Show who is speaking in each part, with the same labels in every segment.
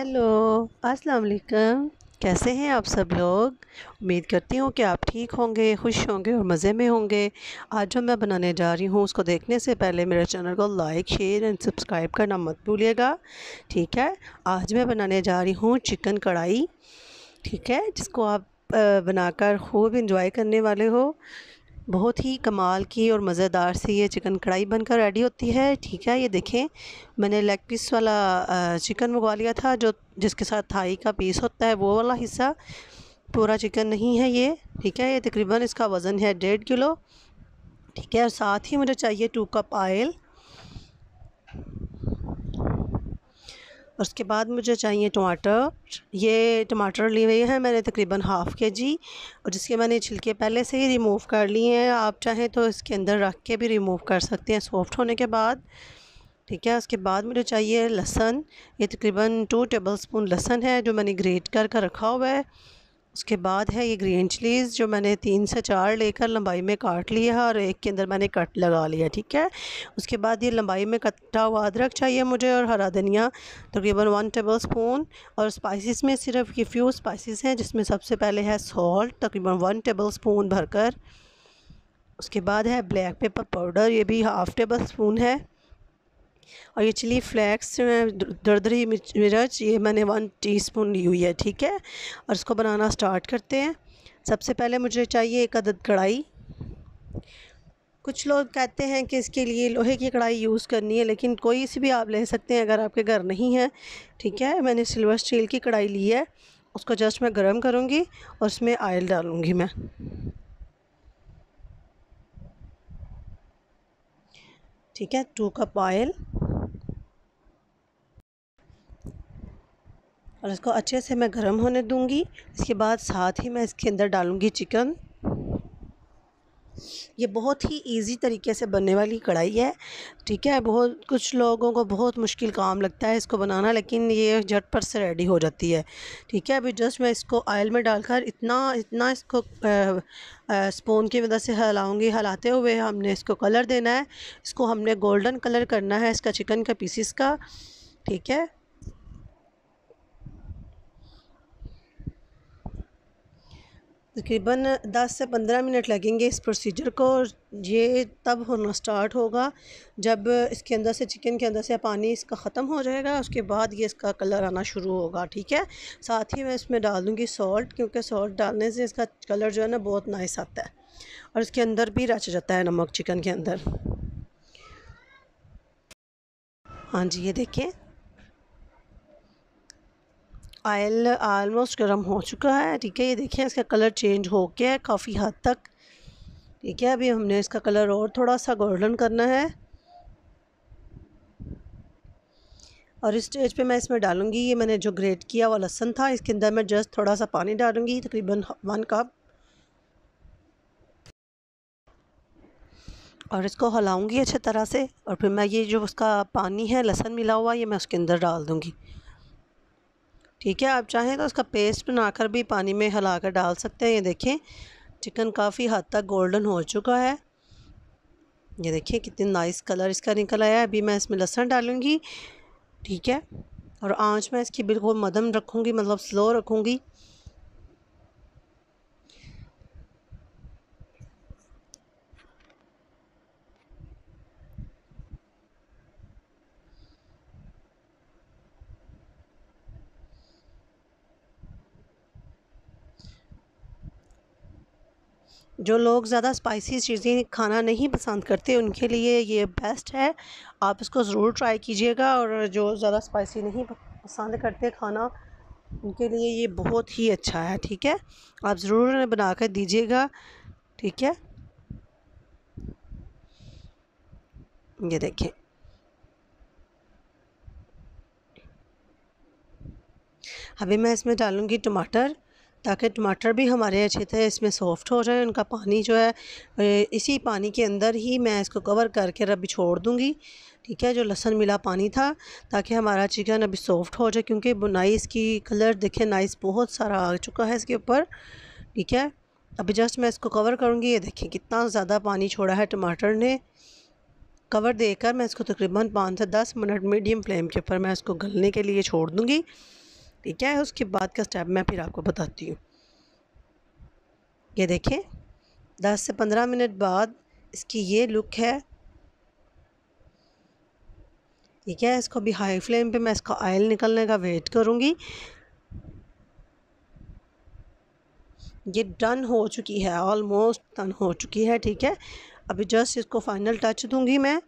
Speaker 1: hello अस्सलाम वालेकुम कैसे हैं आप सब लोग उम्मीद करती हूँ कि आप ठीक होंगे खुश होंगे और मज़े में होंगे आज जो मैं बनाने जा रही हूँ उसको देखने से पहले मेरे चैनल को लाइक शेयर एंड सब्सक्राइब करना मत भूलिएगा ठीक है आज मैं बनाने जा रही हूँ चिकन कढ़ाई ठीक है जिसको आप बनाकर खूब इंजॉय करने वाले हो बहुत ही कमाल की और मज़ेदार सी ये चिकन कढ़ाई बनकर रेडी होती है ठीक है ये देखें मैंने लेग पीस वाला चिकन मंगवा लिया था जो जिसके साथ थाई का पीस होता है वो वाला हिस्सा पूरा चिकन नहीं है ये ठीक है ये तकरीबन इसका वज़न है डेढ़ किलो ठीक है और साथ ही मुझे चाहिए टू कप आयल और उसके बाद मुझे चाहिए टमाटर ये टमाटर लिए हुए हैं मैंने तकरीबन हाफ़ के जी और जिसके मैंने छिलके पहले से ही रिमूव कर लिए हैं आप चाहें तो इसके अंदर रख के भी रिमूव कर सकते हैं सॉफ्ट होने के बाद ठीक है उसके बाद मुझे चाहिए लहसन ये तकरीबन टू टेबल स्पून लहसन है जो मैंने ग्रेट कर कर रखा हुआ है उसके बाद है ये ग्रीन चिलीज़ जो मैंने तीन से चार लेकर लंबाई में काट लिया है और एक के अंदर मैंने कट लगा लिया ठीक है उसके बाद ये लंबाई में कटा हुआ अदरक चाहिए मुझे और हरा धनिया तकरीबन तो वन टेबल स्पून और स्पाइसेस में सिर्फ ये फ्यू स्पाइसेस हैं जिसमें सबसे पहले है सॉल्ट तकरीबन वन टेबल स्पून भरकर उसके बाद है ब्लैक पेपर पाउडर ये भी हाफ़ टेबल स्पून है और ये चिली फ्लेक्स दरदरी मिर्च ये मैंने वन टीस्पून ली हुई है ठीक है और इसको बनाना स्टार्ट करते हैं सबसे पहले मुझे चाहिए एक अदद कढ़ाई कुछ लोग कहते हैं कि इसके लिए लोहे की कढ़ाई यूज़ करनी है लेकिन कोई सी भी आप ले सकते हैं अगर आपके घर नहीं है ठीक है मैंने सिल्वर स्टील की कढ़ाई ली है उसको जस्ट मैं गर्म करूँगी और उसमें आयल डालूँगी मैं ठीक है टू कप आयल और इसको अच्छे से मैं गर्म होने दूँगी इसके बाद साथ ही मैं इसके अंदर डालूँगी चिकन ये बहुत ही इजी तरीके से बनने वाली कढ़ाई है ठीक है बहुत कुछ लोगों को बहुत मुश्किल काम लगता है इसको बनाना लेकिन ये झटपट से रेडी हो जाती है ठीक है अभी जस्ट मैं इसको ऑयल में डालकर इतना इतना इसको स्पून की वजह से हलाऊंगी हलाते हुए हमने इसको कलर देना है इसको हमने गोल्डन कलर करना है इसका चिकन का पीसीस का ठीक है तकरीबन 10 से 15 मिनट लगेंगे इस प्रोसीजर को ये तब होना स्टार्ट होगा जब इसके अंदर से चिकन के अंदर से पानी इसका ख़त्म हो जाएगा उसके बाद ये इसका कलर आना शुरू होगा ठीक है साथ ही मैं इसमें डाल दूँगी सॉल्ट क्योंकि सॉल्ट डालने से इसका कलर जो है ना बहुत नाइस आता है और इसके अंदर भी रच जाता है नमक चिकन के अंदर हाँ जी ये देखिए आयल आलमोस्ट गर्म हो चुका है ठीक है ये देखिए इसका कलर चेंज हो गया है काफ़ी हद तक ठीक है अभी हमने इसका कलर और थोड़ा सा गोल्डन करना है और इस स्टेज पे मैं इसमें डालूंगी ये मैंने जो ग्रेट किया वो लहसन था इसके अंदर मैं जस्ट थोड़ा सा पानी डालूंगी तकरीबन वन कप और इसको हलाऊंगी अच्छे तरह से और फिर मैं ये जो उसका पानी है लहसन मिला हुआ ये मैं उसके अंदर डाल दूँगी ठीक है आप चाहें तो उसका पेस्ट बनाकर भी पानी में हिला कर डाल सकते हैं ये देखें चिकन काफ़ी हद तक गोल्डन हो चुका है ये देखिए कितनी नाइस कलर इसका निकल आया है अभी मैं इसमें लहसुन डालूँगी ठीक है और आंच मैं इसकी बिल्कुल मदम रखूँगी मतलब स्लो रखूँगी जो लोग ज़्यादा स्पाइसी चीज़ें खाना नहीं पसंद करते उनके लिए ये बेस्ट है आप इसको ज़रूर ट्राई कीजिएगा और जो ज़्यादा स्पाइसी नहीं पसंद करते खाना उनके लिए ये बहुत ही अच्छा है ठीक है आप ज़रूर बना कर दीजिएगा ठीक है ये देखें अभी मैं इसमें डालूँगी टमाटर ताकि टमाटर भी हमारे अच्छे थे इसमें सॉफ़्ट हो जाए उनका पानी जो है इसी पानी के अंदर ही मैं इसको कवर करके रब छोड़ दूँगी ठीक है जो लहसन मिला पानी था ताकि हमारा चिकन अभी सॉफ़्ट हो जाए क्योंकि बुनाई इसकी कलर देखे नाइस बहुत सारा आ चुका है इसके ऊपर ठीक है अभी जस्ट मैं इसको कवर करूँगी ये देखें कितना ज़्यादा पानी छोड़ा है टमाटर ने कवर देकर मैं इसको तकरीबन पाँच से दस मिनट मीडियम फ्लेम के ऊपर मैं इसको गलने के लिए छोड़ दूँगी सकती है क्या है उसके बाद का स्टेप मैं फिर आपको बताती हूँ ये देखें दस से पंद्रह मिनट बाद इसकी ये लुक है ये क्या है इसको अभी हाई फ्लेम पे मैं इसका ऑयल निकलने का वेट करूँगी ये डन हो चुकी है ऑलमोस्ट डन हो चुकी है ठीक है अभी जस्ट इसको फाइनल टच दूंगी मैं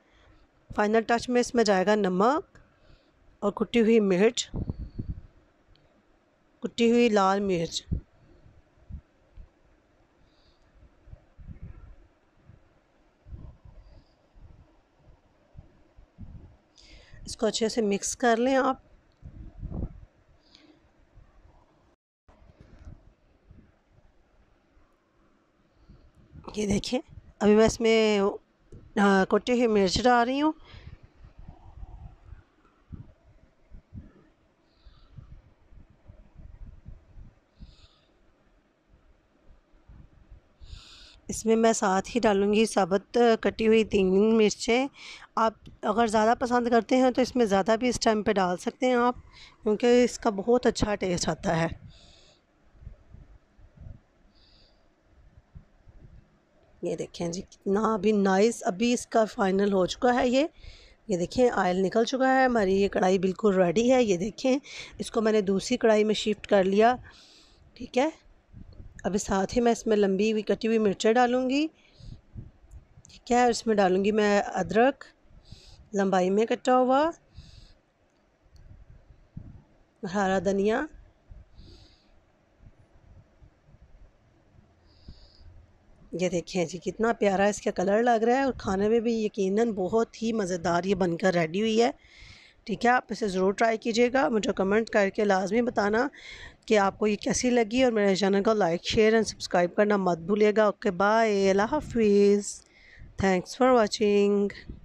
Speaker 1: फाइनल टच में इसमें जाएगा नमक और कुटी हुई मिर्च कुटी हुई लाल मिर्च इसको अच्छे से मिक्स कर लें आप ये देखिए अभी मैं इसमें कुटी हुई मिर्च डाल रही हूँ इसमें मैं साथ ही डालूँगी साबुत कटी हुई तीन मिर्चें आप अगर ज़्यादा पसंद करते हैं तो इसमें ज़्यादा भी इस टाइम पे डाल सकते हैं आप क्योंकि इसका बहुत अच्छा टेस्ट आता है ये देखें जी कितना अभी नाइस अभी इसका फाइनल हो चुका है ये ये देखें आयल निकल चुका है हमारी ये कढ़ाई बिल्कुल रेडी है ये देखें इसको मैंने दूसरी कढ़ाई में शिफ्ट कर लिया ठीक है अभी साथ ही मैं इसमें लंबी हुई कटी हुई मिर्चें डालूँगी ठीक है इसमें डालूँगी मैं अदरक लंबाई में कटा हुआ हरा धनिया ये देखें जी कितना प्यारा इसका कलर लग रहा है और खाने में भी यकीनन बहुत ही मज़ेदार ये बनकर रेडी हुई है ठीक है आप इसे ज़रूर ट्राई कीजिएगा मुझे कमेंट करके लाजमी बताना कि आपको ये कैसी लगी और मेरे चैनल को लाइक शेयर एंड सब्सक्राइब करना मत भूलिएगा ओके बाय अल्लाह हाफिज़ थैंक्स फॉर वॉचिंग